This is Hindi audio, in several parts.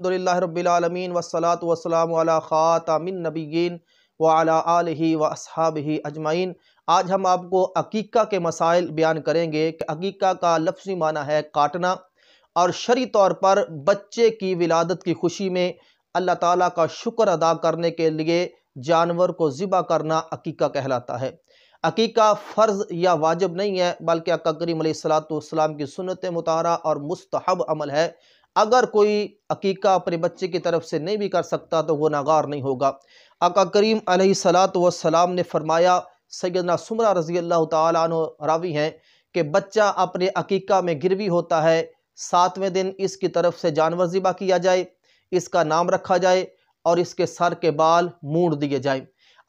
अलहमदिल्ला रबीआलमीन वसलात वसलाम ख़ातमिन नबीन वाला आलही व ही अजमाइन आज हम आपको अकीका के मसाइल बयान करेंगे कि अकीका का लफ्ज़ी माना है काटना और शरी तौर पर बच्चे की विलादत की खुशी में अल्लाह ताला का शुक्र अदा करने के लिए जानवर को ज़िबा करना अकीका कहलाता है अकीका फ़र्ज़ या वाजिब नहीं है बल्कि अक्का करीम सलाम की सुनत मतहरा और मस्तहब अमल है अगर कोई अकीका अपने बच्चे की तरफ से नहीं भी कर सकता तो वो नागार नहीं होगा आका करीम सलात वसलाम ने फरमाया सैदना सुमरा रजी अल्लाह तावी हैं कि बच्चा अपने अकीका में गिरवी होता है सातवें दिन इसकी तरफ से जानवर ज़िबा किया जाए इसका नाम रखा जाए और इसके सर के बाल मूड़ दिए जाए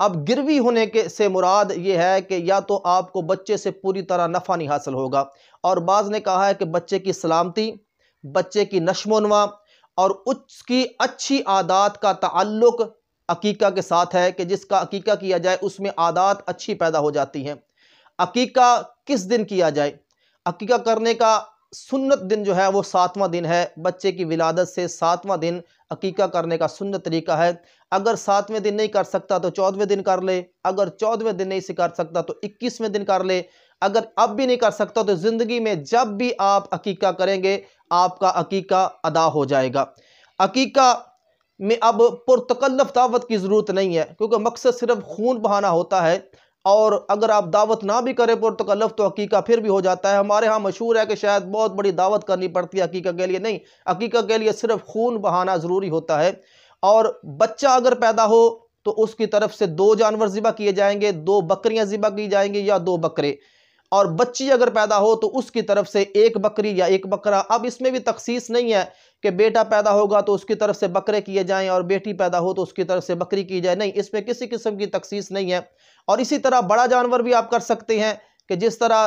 अब गिरवी होने के से मुराद ये है कि या तो आपको बच्चे से पूरी तरह नफ़ा नहीं हासिल होगा और बाज़ ने कहा है कि बच्चे की सलामती बच्चे की नशमोनवा और उसकी अच्छी आदात का ताल्लुक अकीका के साथ है कि जिसका अकीका किया जाए उसमें आदात अच्छी पैदा हो जाती हैं अकीका किस दिन किया जाए अकीका करने का सुन्नत दिन जो है वो सातवां दिन है बच्चे की विलादत से सातवां दिन अकीका करने का सुन्नत तरीका है अगर सातवें दिन नहीं कर सकता तो चौदहवें दिन कर ले अगर चौदहवें दिन नहीं से कर सकता तो इक्कीसवें दिन कर ले अगर अब भी नहीं कर सकता तो ज़िंदगी में जब भी आप अकीका करेंगे आपका अकीका अदा हो जाएगा अकीका में अब पुरतकल्लफ दावत की ज़रूरत नहीं है क्योंकि मकसद सिर्फ खून बहाना होता है और अगर आप दावत ना भी करें पुरतकल्लफ तो अकीका फिर भी हो जाता है हमारे यहाँ मशहूर है कि शायद बहुत बड़ी दावत करनी पड़ती है हकीका के लिए नहीं अकीका के लिए सिर्फ खून बहाना ज़रूरी होता है और बच्चा अगर पैदा हो तो उसकी तरफ से दो जानवर ज़िबा किए जाएंगे दो बकरियाँ ज़िबा की जाएंगी या दो बकरे और बच्ची अगर पैदा हो तो उसकी तरफ से एक बकरी या एक बकरा अब इसमें भी तखसीस नहीं है कि बेटा पैदा होगा तो उसकी तरफ से बकरे किए जाएं और बेटी पैदा हो तो उसकी तरफ से बकरी की जाए नहीं इसमें किसी किस्म की तखसीस नहीं है और इसी तरह बड़ा जानवर भी आप कर सकते हैं कि जिस तरह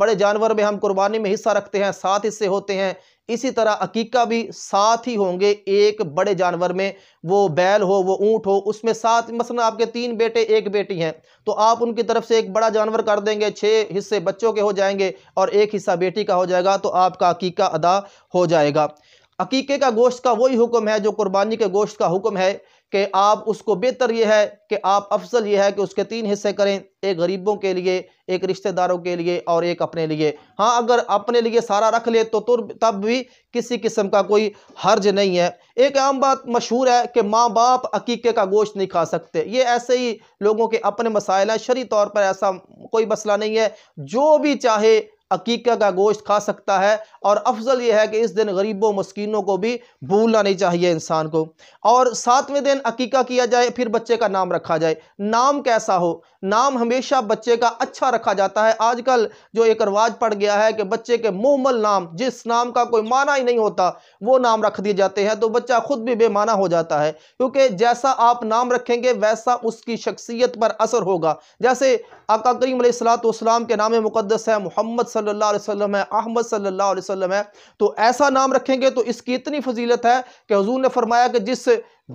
बड़े जानवर में हम कुर्बानी में हिस्सा रखते हैं सात हिस्से होते हैं इसी तरह अकीका भी साथ ही होंगे एक बड़े जानवर में वो बैल हो वो ऊँट हो उसमें सात मसलन आपके तीन बेटे एक बेटी हैं तो आप उनकी तरफ से एक बड़ा जानवर कर देंगे छः हिस्से बच्चों के हो जाएंगे और एक हिस्सा बेटी का हो जाएगा तो आपका अकीका अदा हो जाएगा अकीके का गोश्त का वही हुक्म है जो कुर्बानी के गोश्त का हुक्म है कि आप उसको बेहतर यह है कि आप अफसल यह है कि उसके तीन हिस्से करें एक गरीबों के लिए एक रिश्तेदारों के लिए और एक अपने लिए हाँ अगर अपने लिए सारा रख ले तो तब भी किसी किस्म का कोई हर्ज नहीं है एक आम बात मशहूर है कि माँ बाप अकीके का गोश्त नहीं खा सकते ये ऐसे ही लोगों के अपने मसाइल हैं शरी तौर पर ऐसा कोई मसला नहीं है जो भी चाहे अकीका का गोश्त खा सकता है और अफजल यह है कि इस दिन गरीबों मस्किनों को भी भूलना नहीं चाहिए इंसान को और सातवें दिन अकीका किया जाए फिर बच्चे का नाम रखा जाए नाम कैसा हो नाम हमेशा बच्चे का अच्छा रखा जाता है आजकल जो एक रवाज पड़ गया है कि बच्चे के मोहमल नाम जिस नाम का कोई माना ही नहीं होता वो नाम रख दिए जाते हैं तो बच्चा खुद भी बेमाना हो जाता है क्योंकि जैसा आप नाम रखेंगे वैसा उसकी शख्सियत पर असर होगा जैसे आका करीम सलात के नाम मुकदस है मोहम्मद सल्लल्लाहु अलैहि वसल्लम है अहमद सल्लल्लाहु अलैहि वसल्लम है तो ऐसा नाम रखेंगे तो इसकी इतनी फजीलत है कि हजूर ने फरमाया कि जिस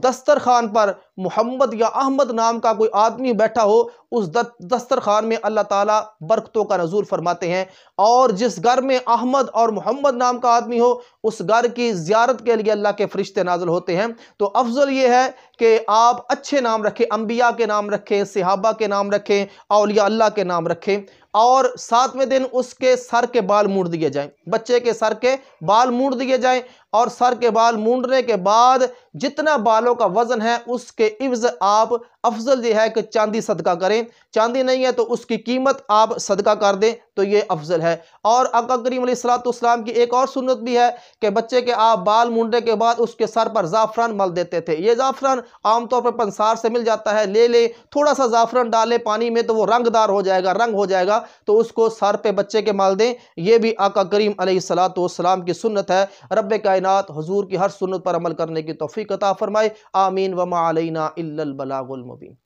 दस्तरखान पर मोहम्मद या अहमद नाम का कोई आदमी बैठा हो उस दस्तरखान में अल्लाह ताला बरकतों का नजूर फरमाते हैं और जिस घर में अहमद और मोहम्मद नाम का आदमी हो उस घर की ज्यारत के लिए अल्लाह के फरिश्ते नाजल होते हैं तो अफजल ये है कि आप अच्छे नाम रखें अम्बिया के नाम रखें सिहाबा के नाम रखें अलिया अल्लाह के नाम रखें और सातवें दिन उसके सर के बाल मूड दिए जाएं बच्चे के सर के बाल मूड दिए जाएं और सर के बाल मूडने के बाद जितना बाल वालों का वजन है उसके इवज आप अफजल ये है कि चांदी सदका करें चांदी नहीं है तो उसकी कीमत आप सदका कर दें तो ये अफजल है और अका करीम सलाम की एक और सुनत भी है कि बच्चे के आप बाल मुंडे के बाद उसके सर पर ज़ाफ़रान मल देते थे ये ज़ाफ़रान आमतौर पर पंसार से मिल जाता है ले लें थोड़ा सा ज़ाफ़रान डालें पानी में तो वो रंगदार हो जाएगा रंग हो जाएगा तो उसको सर पर बच्चे के मल दें यह भी अका करीम सलात सलाम की सुनत है रब कायनत हजूर की हर सुनत पर अमल करने की तोफ़ी कता फ़रमाए आमीन वमा अलैना इल्लल बलागुल मुबीन